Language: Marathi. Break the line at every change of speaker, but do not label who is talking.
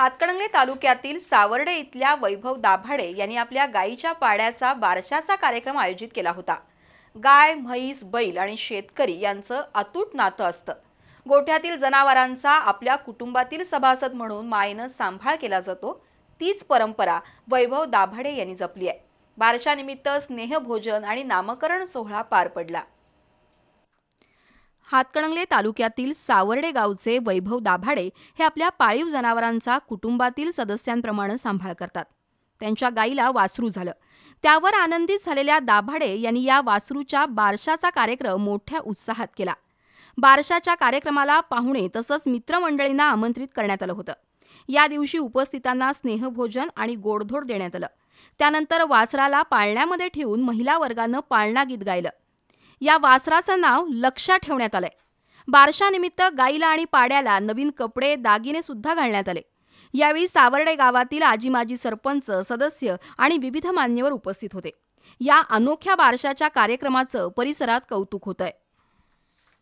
हातकणंगले तालुक्यातील सावर्डे इथल्या वैभव दाभाडे यांनी आपल्या गायीच्या पाड्याचा बारशाचा कार्यक्रम आयोजित केला होता गाय म्हैस बैल आणि शेतकरी यांचं अतूट नातं असतं गोठ्यातील जनावरांचा आपल्या कुटुंबातील सभासद म्हणून मायेनं सांभाळ केला जातो तीच परंपरा वैभव दाभाडे यांनी जपली आहे बारशानिमित्त स्नेहभोजन आणि नामकरण सोहळा पार पडला हातकणंगले तालुक्यातील सावर्डे गावचे वैभव दाभाडे हे आपल्या पाळीव जनावरांचा कुटुंबातील सदस्यांप्रमाणे सांभाळ करतात त्यांच्या गाईला वासरू झालं त्यावर आनंदित झालेल्या दाभाडे यांनी या वासरूच्या बारशाचा कार्यक्रम मोठ्या उत्साहात केला बारशाच्या कार्यक्रमाला पाहुणे तसंच मित्रमंडळींना आमंत्रित करण्यात आलं होतं या दिवशी उपस्थितांना स्नेहभोजन आणि गोडधोड देण्यात आलं त्यानंतर वासराला पाळण्यामध्ये ठेवून महिला वर्गानं पाळणा गीत गायलं या वासराचं नाव लक्षा ठेवण्यात आलंय बारशानिमित्त गाईला आणि पाड्याला नवीन कपडे दागिने सुद्धा घालण्यात आले यावेळी सावर्डे गावातील आजी माजी सरपंच सदस्य आणि विविध मान्यवर उपस्थित होते या अनोख्या बारशाच्या कार्यक्रमाचं परिसरात कौतुक होतंय